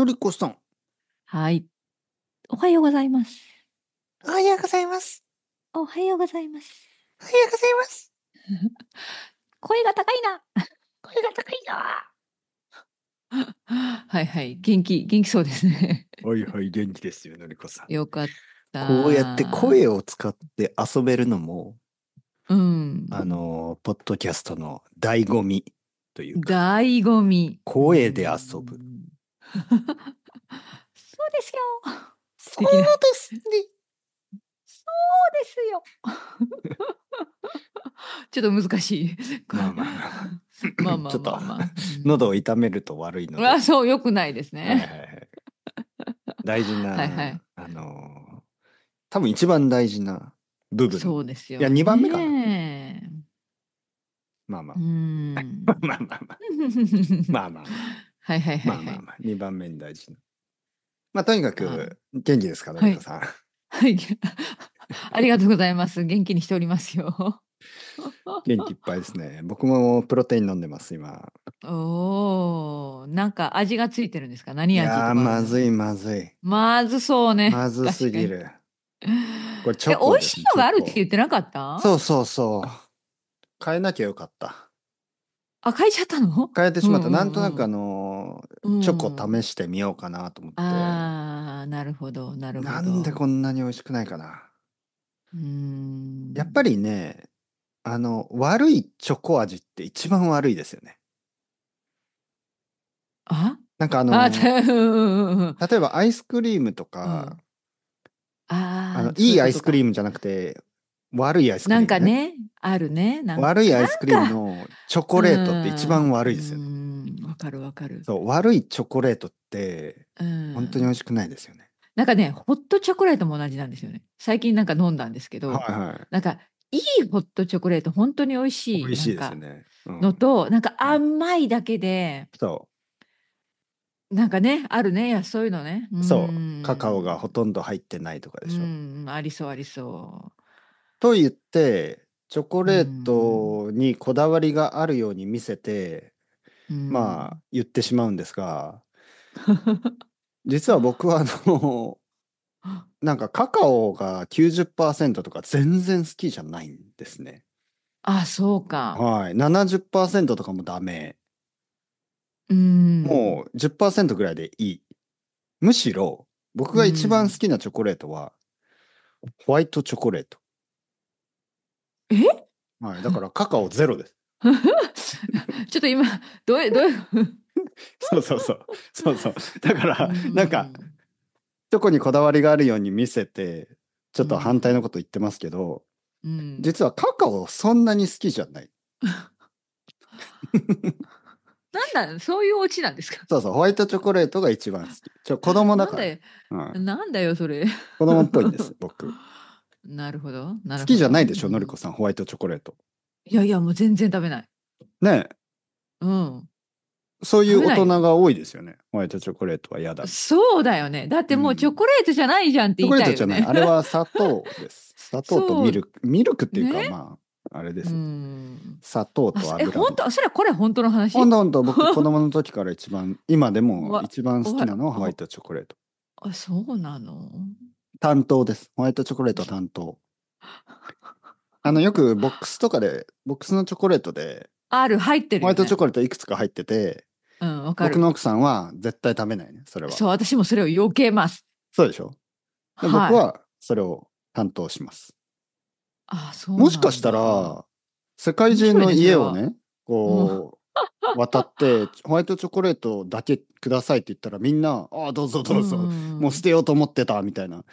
のりこさん。はい。おはようございます。おはようございます。おはようございます。おはようございます。声が高いな。声が高いな。はいはい、元気、元気そうですね。はいはい、元気ですよ、のりこさん。よかった。こうやって声を使って遊べるのも。うん、あのポッドキャストの醍醐味というか醍醐味声で遊ぶ、うそうですよ。そうですね。そうですよ。ちょっと難しい。まあまあ。まあまあちょっと、喉を痛めると悪いので。あそう、よくないですね。大事な、はいはい、あの多分一番大事な部分。そうですよ、ね。いや、2番目かな。まあまあ。まあまあ まあ。まあまあ。はいはいはい、はい、まあまあまあ、2番目に大事な。まあ、とにかく、元気ですかね、皆さん。はい。ありがとうございます。元気にしておりますよ。元気いっぱいですね。僕もプロテイン飲んでます、今。おお、なんか味がついてるんですか何味とかまずい、まずい。まずそうね。まずすぎる。これチョコ、ね、美味しいのがあるって言ってなかったそうそうそう。変えなきゃよかった。あ、変えちゃったの変えてしまった。なんとなくあのーチョコ試してみようかなと思って、うん、ああなるほどなるほどなんでこんなに美味しくないかなうんやっぱりねあの悪いチョコ味って一番悪いですよねあなんかあの、例えばアイスクリームとか、うん、ああのいいアイスクリームじゃなくて悪いアイスクリーム、ね、なんかねあるね悪いアイスクリームのチョコレートって一番悪いですよね、かるわかる。そう悪いチョコレートって本当に美味しくないですよね。なんかねホットチョコレートも同じなんですよね。最近なんか飲んだんですけど、はいはい、なんかいいホットチョコレート本当に美味しい。美味しいですね。うん、のとなんか甘いだけで。そう。なんかねあるねそういうのね。そうカカオがほとんど入ってないとかでしょ。うんありそうありそう。と言ってチョコレートにこだわりがあるように見せて、まあ言ってしまうんですが 実は僕はあのなんかカカオが90%とか全然好きじゃないんですね。あそうか。はい70%とかもダメ。うんもう10%ぐらいでいい。むしろ僕が一番好きなチョコレートは、ホワイトチョコレート。えはい、だからカカオゼロです。っと今どういうどういう そうそうそうそうそうだからなんかどこにこだわりがあるように見せてちょっと反対のこと言ってますけど、うん、実はカカオそんなに好きじゃない。なんだそういうオチなんですかそうそうホワイトチョコレートが一番好きちょ子供だからなんだ,、うん、なんだよそれ子供っぽいんです僕なるほど好きじゃないでしょのりこさんホワイトチョコレートいやいやもう全然食べないねえうん。そういう大人が多いですよね。ホワイトチョコレートは嫌だ。そうだよね。だってもうチョコレートじゃないじゃんって言いたいよね、うん、チョコレートじゃない。あれは砂糖です。砂糖とミルク。ミルクっていうか、ね、まあ、あれです。砂糖と油。え、本当それはこれ本当の話本当本当。僕、子供の時から一番、今でも一番好きなのはホワイトチョコレート。あ、そうなの担当です。ホワイトチョコレート担当。あの、よくボックスとかで、ボックスのチョコレートで、る入ってる、ね、ホワイトチョコレートいくつか入ってて、うん、わかる。僕の奥さんは絶対食べないね、それは。そう、私もそれを避けます。そうでしょで、はい、僕はそれを担当します。あそうもしかしたら、世界中の家をね、こう、渡って、ホワイトチョコレートだけくださいって言ったら、みんな、ああ、どうぞどうぞ、もう捨てようと思ってた、みたいな。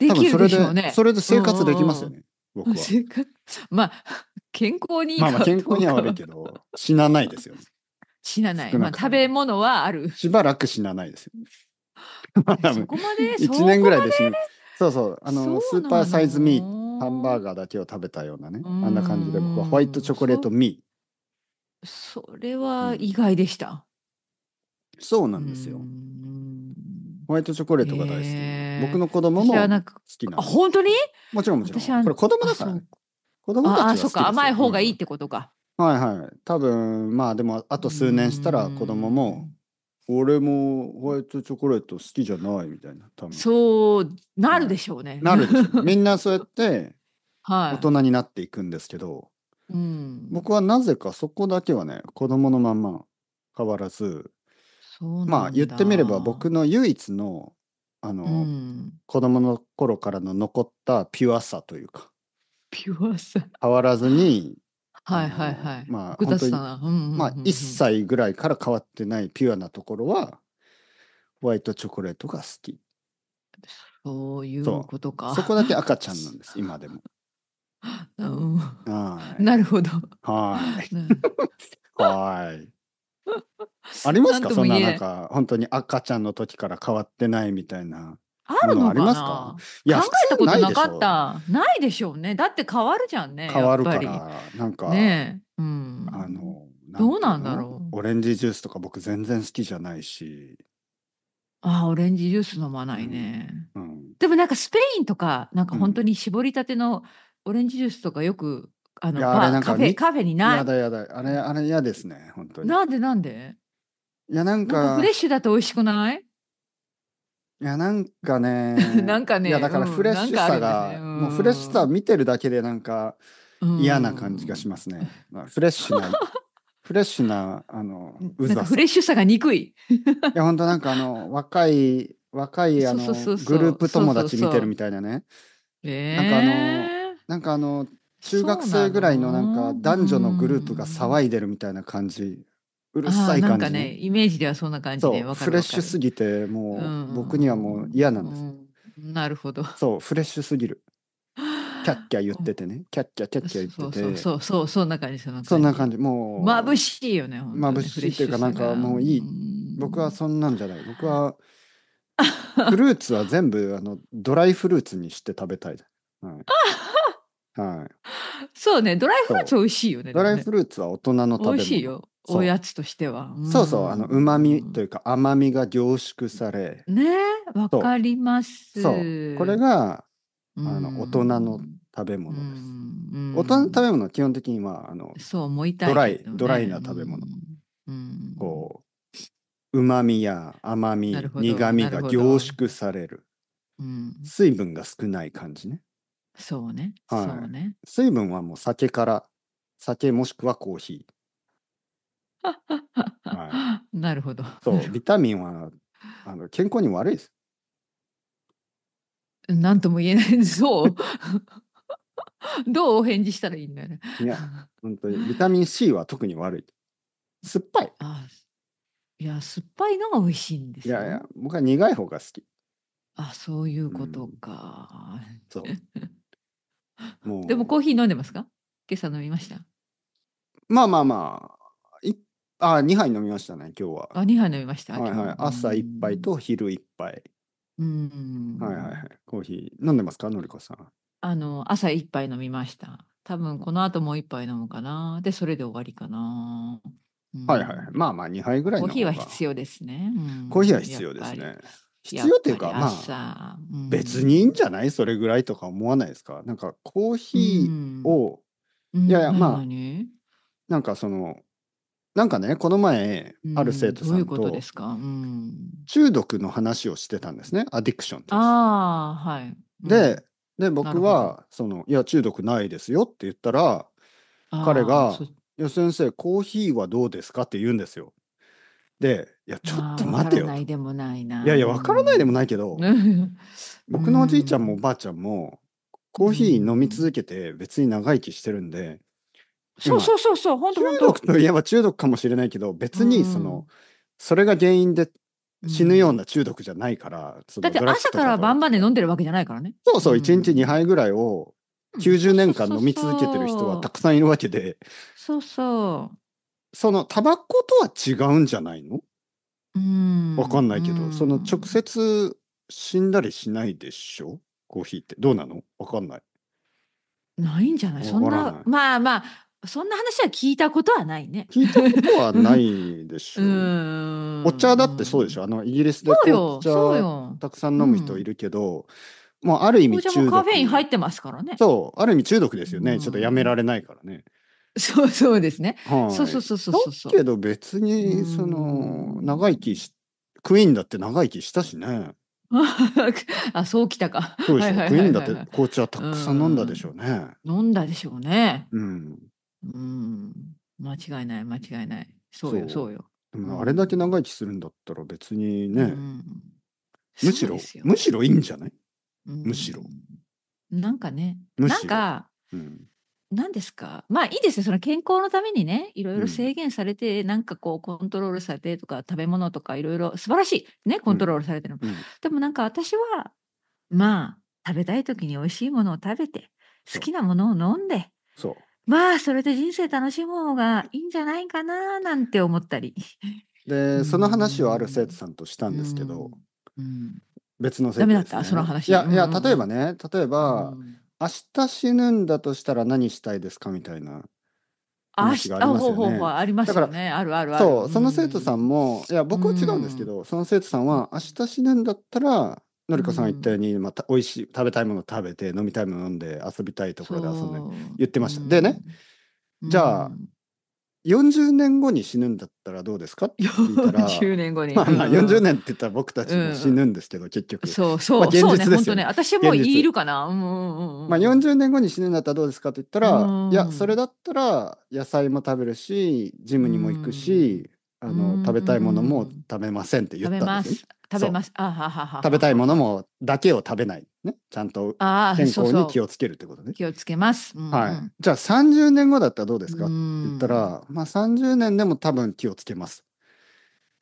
多分それで、でね、それで生活できますよね。僕は。まあ 健康にいいまあまあ健康には悪いけど死なないですよ、死なない。なまあ食べ物はある。しばらく死なないですよ、まそこまで1 年ぐらいで死ぬ。そうそうあのスーパーサイズミーハンバーガーだけを食べたようなねあんな感じで僕はホワイトチョコレートミー。それは意外でした。うん、そうなんですよ。ホワイトチョコレートが大好き。えー、僕の子供も好きなあ、本当にもちろんもちろん。これ子供だから、ね、子供たちは好きあ、そっか。甘い方がいいってことか。はいはい。多分、まあでも、あと数年したら子供も、俺もホワイトチョコレート好きじゃないみたいな。多分そうなるでしょうね。なるでしょう。みんなそうやって、大人になっていくんですけど、はい、うん、僕はなぜかそこだけはね、子供のまんま変わらず、まあ言ってみれば僕の唯一の、あうの、ん。子供の頃からの残ったピュアさというか、ピュアさ。変わらずに、はいはいはい。まあまあ1歳ぐらいから変わってないピュアなところは、ホワイトチョコレートが好き。そういうことかそこだけ赤ちゃんなんです、今でも。うん、はなるほど。はい。はい。ありますかそんななんか本当に赤ちゃんの時から変わってないみたいな。あるのかなすか。考えたことなかった。ないでしょうね。だって変わるじゃんね。変わるから、なんか、ねうん、あの、どうなんだろう。オレンジジュースとか僕全然好きじゃないし。あオレンジジュース飲まないね、うんうん、でもなんかスペインとか、なんか本当に絞りたてのオレンジジュースとかよく、あの、カフェ、カフェにない。やだやだ。あれ、あれ嫌ですね。本当に。なんでなんでいやなんかフレッシュだと美味しくないいやなんかね なんかねいやだからフレッシュさが、うんね、もうフレッシュさ見てるだけでなんか嫌な感じがしますね、まあ、フレッシュな フレッシュなあのうざフレッシュさが憎いいや本当なんかあの若い若いあのグループ友達見てるみたいなねなんかあのなんかあの中学生ぐらいのなんか男女のグループが騒いでるみたいな感じうるさい感じなんかねイメージではそんな感じでわかフレッシュすぎてもう、僕にはもう嫌なんです、なるほどそうフレッシュすぎる キャッキャ言っててね、キャッキャキャッキャ言ってて。そうそうそう、そんな感じ。そんな感じ、もう。眩しいよね、眩しいっていうか、なんかもういい。僕はそんなんじゃない。僕は、フルーツは全部あのドライフルーツにして食べたい。はい。はい、そうね、ドライフルーツ美味しいよね。ドライフルーツは大人の食べ物。美味しいよ。おやつとしては、うん、そうそうあのうまみというか甘みが凝縮されねわかりますそうこれがあの大人の食べ物です、大人の食べ物は基本的にはあのそう思いたい、ね、ドライドライな食べ物、うんこううまみや甘み苦みが凝縮される、うん、水分が少ない感じねそうね,、はい、そうね水分はもう酒から酒もしくはコーヒーはい、なるほど。そう、ビタミンはあの健康に悪いです。なんとも言えないそう。どうお返事したらいいんだよね。いや、本当にビタミン C は特に悪い。酸っぱい。あいや、酸っぱいのが美味しいんです、よ。いやいや、僕は苦い方が好き。あ、そういうことか。うん、そう。もう。でもコーヒー飲んでますか今朝飲みましたまあまあまあ、あ、2杯飲みましたね、今日は。あ、2杯飲みました。はいはい。朝1杯と昼1杯。うん。はいはいはい。コーヒー。飲んでますか、のりこさん。あの、朝1杯飲みました。多分この後もう1杯飲むかな。で、それで終わりかな。はいはい。まあまあ、2杯ぐらいコーヒーは必要ですね。うん、コーヒーは必要ですね。必要っていうか、まあ、うん、別にいいんじゃないそれぐらいとか思わないですかなんかコーヒーを、いやいや、まあ、なんかその、なんかねこの前、ある生徒さんと中毒の話をしてたんですね、アディクションって。あはい、うん、でで僕はその「いや中毒ないですよ」って言ったら彼が「いや先生コーヒーはどうですか?」って言うんですよ。で「いやちょっと待てよ」いでもないないやいや分からないでもないけど、僕のおじいちゃんもおばあちゃんもコーヒー飲み続けて別に長生きしてるんで、そうそうそうそう本当本当中毒といえば中毒かもしれないけど別にその、うん、それが原因で死ぬような中毒じゃないから、うん、だって朝から晩まで飲んでるわけじゃないからねそうそう、うん、1日2杯ぐらいを90年間飲み続けてる人はたくさんいるわけでそうそうそのタバコとは違うんじゃないのうんわかんないけど、その直接死んだりしないでしょコーヒーってどうなのわかんないないんじゃないそんなまあまあそんな話は聞いたことはないね。聞いたことはないでしょう。お茶だってそうでしょ。あのイギリスで紅茶たくさん飲む人いるけど、うもうある意味中毒。カフェイン入ってますからね。そう、ある意味中毒ですよね。ちょっとやめられないからね。そうそうですね。はい、そうそうそうそうそう。だけど別にその長生きしクイーンだって長生きしたしね。あそうきたか。そうでしょ。クイーンだって紅茶たくさん飲んだでしょうね。飲んだでしょうね。うん。うん。間違いない、間違いない。そうよ、そそうよ。でもあれだけ長生きするんだったら別にうね、ん。むしろ、むしろいいんじゃないうむしろ。なんかね、むなんか、うん。なんですか。まあいいですよ。その健康のためにね、いろいろ制限されて、なんかこうコントロールされてとか、食べ物とかいろいろ素晴らしい。ね、コントロールされてるの。うん。でもなんか私は、まあ、食べたい時に美味しいものを食べて、好きなものを飲んで、そう。まあ、それで人生楽しもうがいいんじゃないかななんて思ったり。で、その話をある生徒さんとしたんですけど、うん、別の生徒、ね、ダメだったその話。いや、いや、例えばね、例えば、うん、明日死ぬんだとしたら何したいですかみたいな。話がありますよね。ほうほうほありますよね。あるあるある。そう、その生徒さんも、いや、僕は違うんですけど、その生徒さんは、明日死ぬんだったらのりこさん言ったように、まあ、美味しい食べたいもの食べて飲みたいもの飲んで遊びたいところで遊んで言ってました、でねじゃあ、40年後に死ぬんだったらどうですかって たら40年後に、まあ、まあ40年って言ったら僕たちも死ぬんですけど、うん、結局そうそう、まあ、現実ですよねそうねね私もいるかな、うんうんうんまあ、40年後に死ぬんだったらどうですかって言ったら、うん、いやそれだったら野菜も食べるしジムにも行くし、うん、あの食べたいものも食べませんって言ったんです、ね、食べます食べたいものもだけを食べない、ね、ちゃんと健康に気をつけるってことね気をつけます、うんうん、はい、じゃあ30年後だったらどうですかって言ったら、まあ、30年でも多分気をつけます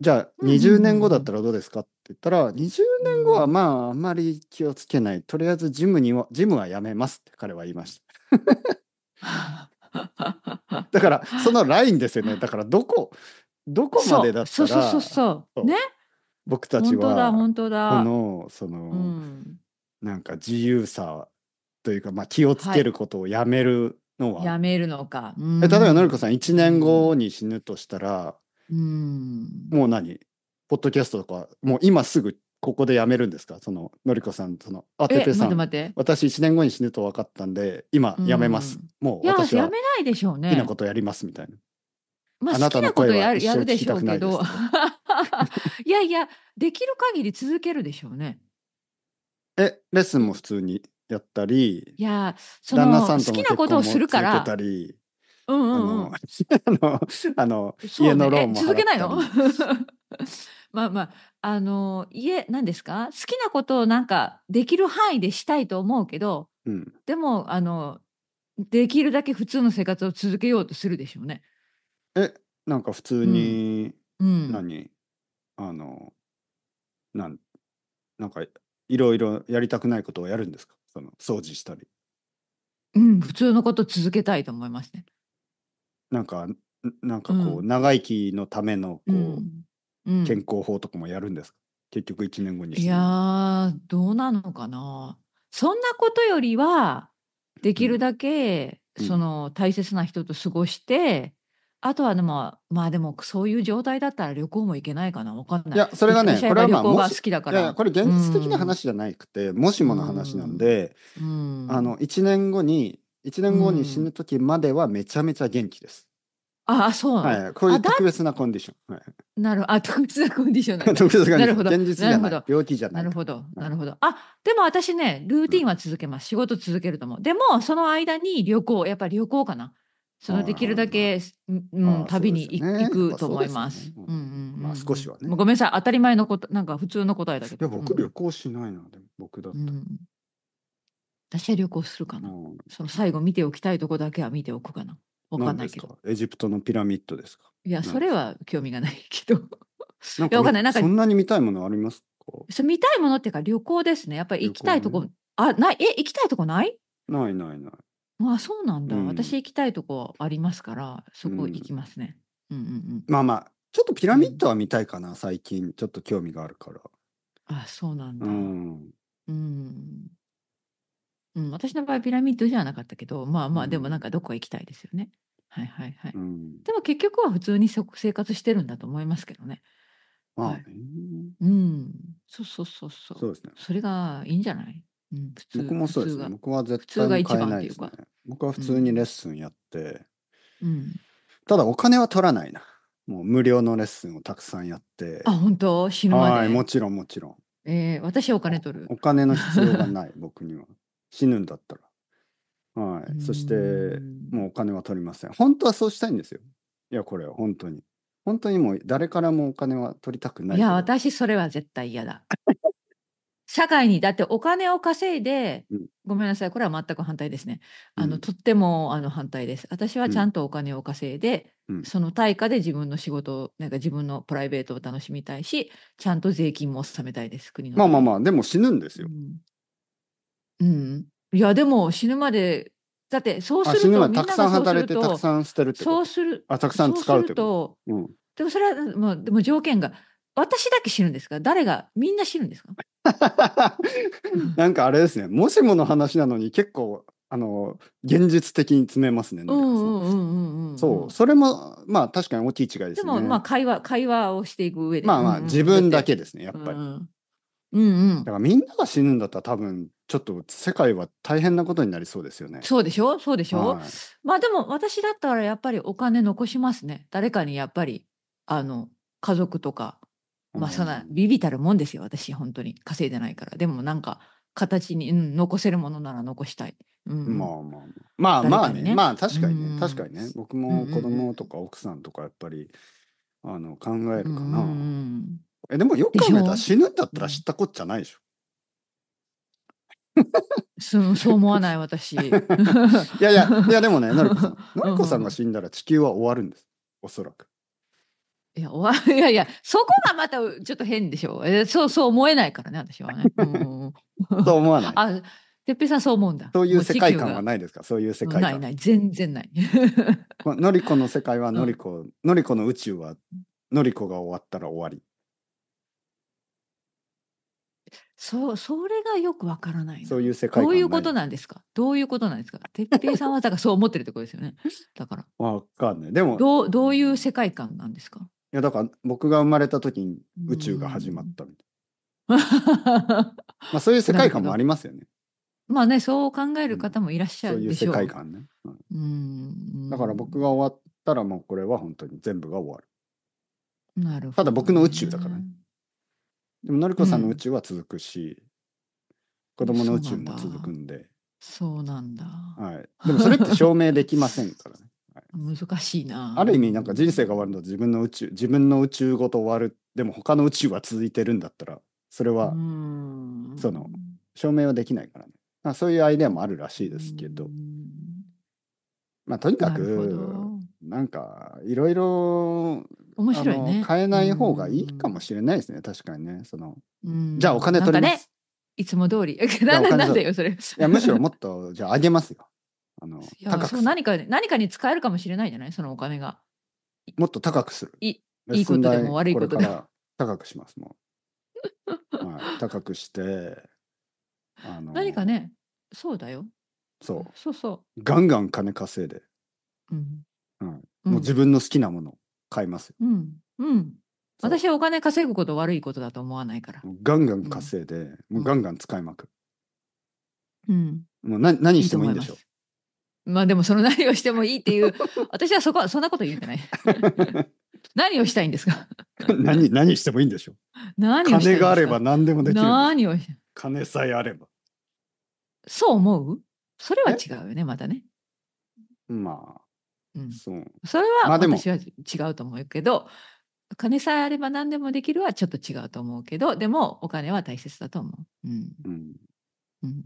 じゃあ20年後だったらどうですかって言ったら、二十20年後はまああんまり気をつけないとりあえずジムにはジムはやめますって彼は言いました だからそのラインですよねだからどこどこまでだったらそうそうそうそうね僕たちはこのその、うん、なんか自由さというか、まあ、気をつけることをやめるのは、はい、やめるのか、うん、例えばのりこさん1年後に死ぬとしたら、うん、もう何ポッドキャストとかもう今すぐここでやめるんですかそののりこさんそのあててさん私1年後に死ぬと分かったんで今やめます、うん、もう私はやめないでしょうね好きなことやりますみたいなまあ、あなたの声は一生聞きたくないです、ね。いやいや、できる限り続けるでしょうね。え、レッスンも普通にやったり、いや、その好きなことをするから。うんうんうん、あの あの、ね、家のローンも続けないの まあまああの家何ですか好きなことをなんかできる範囲でしたいと思うけど、うん、でもあのできるだけ普通の生活を続けようとするでしょうね。えなんか普通に、うんうん何あのなんなんかいろいろやりたくないことをやるんですかその掃除したりうん、普通のこと続けたいと思いますね。なんかなんかこう、う長生きのためのこう、うんうん、健康法とかもやるんですか結局1年後にしていやーどうなのかなそんなことよりはできるだけ、うんその大切な人と過ごしてあとはでも、まあでも、そういう状態だったら旅行も行けないかな、わかんない。いや、それがね、これはまあ、もし好きだから。いや、これ現実的な話じゃなくて、もしもの話なんで、あの、1年後に、1年後に死ぬ時まではめちゃめちゃ元気です。ああ、そうなんはい。こういう特別なコンディション。なるほど。あ、特別なコンディションなんだ。特別なコンディション。現実じゃない。病気じゃない。なるほど。なるほど。あ、でも私ね、ルーティンは続けます。仕事続けると思う。でも、その間に旅行、やっぱり旅行かな。そのできるだけ、うん、旅に行くと思います。まあ少しはね。ごめんなさい、当たり前のこと、なんか普通の答えだけど。いや、僕旅行しないので僕だった私は旅行するかな。その最後見ておきたいとこだけは見ておくかな。わかんないけど。エジプトのピラミッドですか。いや、それは興味がないけど。なんか、んなんかそんなに見たいものありますかそう見たいものっていうか旅行ですね。やっぱり行きたいとこ、あ、ない、え、行きたいとこないないないない。まあ、そうなんだ。うん私行きたいとこありますから、そこ行きますね。うんうんうん。まあまあ、ちょっとピラミッドは見たいかな、最近。ちょっと興味があるから。あ、そうなんうだ。ん。うん。うん、私の場合ピラミッドじゃなかったけど、まあまあ、でもなんかどこ行きたいですよね。はいはいはうい。ん。でも結局は普通にそ生活してるんだと思いますけどね。はまあい。うん。そうそうそうそう。そうですね。それがいいんじゃない僕もそうですね。僕は絶対に買えないですね。僕は普通にレッスンやって、うん、ただお金は取らないな。もう無料のレッスンをたくさんやって。あ、本当死ぬまで。はい、もちろんもちろん。えー、私お金取る。お金の 必要がない、僕には。死ぬんだったら。はい。そして、もうお金は取りません。本当はそうしたいんですよ。いや、これは本当に。本当にもう誰からもお金は取りたくない。いや、私それは絶対嫌だ。社会にだってお金を稼いで、うん、ごめんなさいこれは全く反対ですねあの、うん、とってもあの反対です私はちゃんとお金を稼いで、うん、その対価で自分の仕事をなんか自分のプライベートを楽しみたいしちゃんと税金も納めたいです国のまあまあまあでも死ぬんですよ、うんいやでも死ぬまでだってそうするとみんながたくさん働いてたくさん捨てるってそうするあたくさん使うってこと、うん、でもそれはもうでも条件が私だけ死ぬんですか誰がみんな死ぬんですか なんかあれですねもしもの話なのに結構あの現実的に詰めますね。そうそれもまあ確かに大きい違いですね。でもまあ会話会話をしていく上で。まあまあ自分だけですねやっぱり。うんうんだからみんなが死ぬんだったら多分ちょっと世界は大変なことになりそうですよね。そうでしょそうでしょ、はい、まあでも私だったらやっぱりお金残しますね誰かにやっぱりあの家族とかまあそんなビビたるもんですよ私本当に稼いでないからでもなんか形に、うん、残せるものなら残したい。うん、まあまあまあ、ね、まあねまあ確かにね、確かにね僕も子供とか奥さんとかやっぱり、あの考えるかな、えでもよく考えたら死ぬんだったら知ったこっちゃないでしょ。そそう思わない私 いやいやいやでもね のりこさんのりこさんが死んだら地球は終わるんですおそらくいや、いやいや、そこがまたちょっと変でしょ。えそう、そう思えないからね、私はね。そう思わない。あ、てっぺさんそう思うんだ。そういう世界観はないですかそういう世界観。ないない、全然ない。のりこの世界はのりこ、うん、のりこの宇宙は、のりこが終わったら終わり。そう、それがよくわからない。そういう世界どういうことなんですかどういうことなんですか哲平さんはだからそう思ってるとことですよね。だから。わかんない。でも。どう、どういう世界観なんですかやだから僕が生まれた時に宇宙が始まったみたいな、まあ、そういう世界観もありますよね。まあねそう考える方もいらっしゃるでしょう、そういう世界観ね、うん、だから僕が終わったらもうこれは本当に全部が終わる。なるほど、ね、ただ僕の宇宙だからね。でものりこさんの宇宙は続くし、うん、子供の宇宙も続くんで。そうなんだ。はい。でもそれって証明できませんからね。難しいな。ある意味なんか人生が終わるの自分の宇宙自分の宇宙ごと終わるでも他の宇宙は続いてるんだったらそれはその証明はできないからね。まあ、そういうアイデアもあるらしいですけど。まあとにかくなんかいろいろ面白いね変えない方がいいかもしれないですね、確かにねそのじゃあお金取ります、ね、いつも通り なんよそれいやむしろもっとじゃあ上げますよあの高くそう何か何かに使えるかもしれないじゃないそのお金が。もっと高くする。いいいことでも悪いことでも。高くしますもう、はい、高くしてあの何かねそうだよそうそうそうガンガン金稼いで、うんうん、もう自分の好きなもの買いますうんうん私はお金稼ぐこと悪いことだと思わないからガンガン稼いで、もうガンガン使いまくうんもうな何してもいいんでしょう。まあでもその何をしてもいいっていう、私はそこはそんなこと言うんじゃない。何をしたいんですか 何何してもいいんでしょう。何を金があれば何でもできる。何を金さえあれば。そう思うそれは違うよね、またね。まあ、うん、そう。それは私は違うと思うけど、まあ、金さえあれば何でもできるはちょっと違うと思うけど、でもお金は大切だと思う。うん。うん、うん